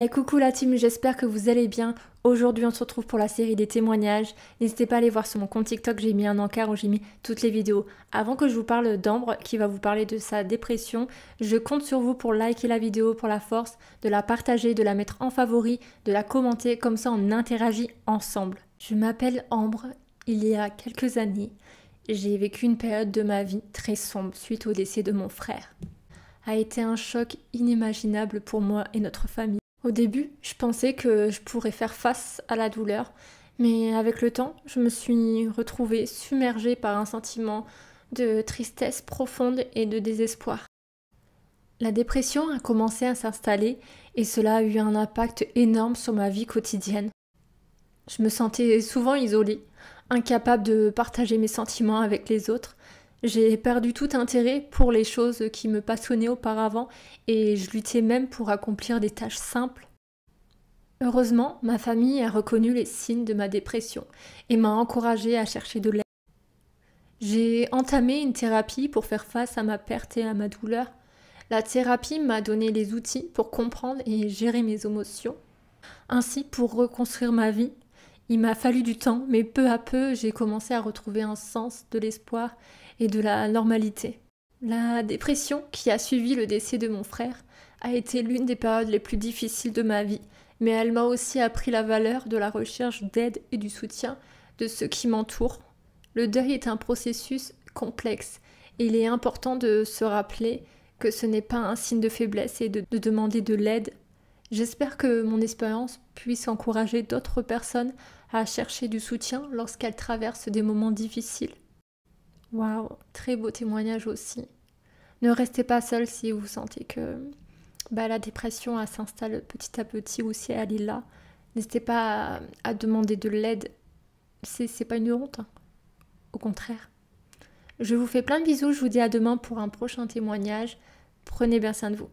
Et coucou la team, j'espère que vous allez bien. Aujourd'hui, on se retrouve pour la série des témoignages. N'hésitez pas à aller voir sur mon compte TikTok, j'ai mis un encart où j'ai mis toutes les vidéos. Avant que je vous parle d'Ambre, qui va vous parler de sa dépression, je compte sur vous pour liker la vidéo, pour la force, de la partager, de la mettre en favori, de la commenter, comme ça on interagit ensemble. Je m'appelle Ambre, il y a quelques années, j'ai vécu une période de ma vie très sombre suite au décès de mon frère. A été un choc inimaginable pour moi et notre famille. Au début, je pensais que je pourrais faire face à la douleur, mais avec le temps, je me suis retrouvée submergée par un sentiment de tristesse profonde et de désespoir. La dépression a commencé à s'installer et cela a eu un impact énorme sur ma vie quotidienne. Je me sentais souvent isolée, incapable de partager mes sentiments avec les autres, j'ai perdu tout intérêt pour les choses qui me passionnaient auparavant et je luttais même pour accomplir des tâches simples. Heureusement, ma famille a reconnu les signes de ma dépression et m'a encouragée à chercher de l'aide. J'ai entamé une thérapie pour faire face à ma perte et à ma douleur. La thérapie m'a donné les outils pour comprendre et gérer mes émotions, ainsi pour reconstruire ma vie il m'a fallu du temps, mais peu à peu, j'ai commencé à retrouver un sens de l'espoir et de la normalité. La dépression qui a suivi le décès de mon frère a été l'une des périodes les plus difficiles de ma vie, mais elle m'a aussi appris la valeur de la recherche d'aide et du soutien de ceux qui m'entourent. Le deuil est un processus complexe et il est important de se rappeler que ce n'est pas un signe de faiblesse et de, de demander de l'aide J'espère que mon expérience puisse encourager d'autres personnes à chercher du soutien lorsqu'elles traversent des moments difficiles. Waouh, très beau témoignage aussi. Ne restez pas seul si vous sentez que bah, la dépression s'installe petit à petit ou si elle est là. N'hésitez pas à, demander de l'aide. C'est pas une honte, hein. au contraire. Je vous fais plein de bisous, je vous dis à demain pour un prochain témoignage. Prenez bien soin de vous.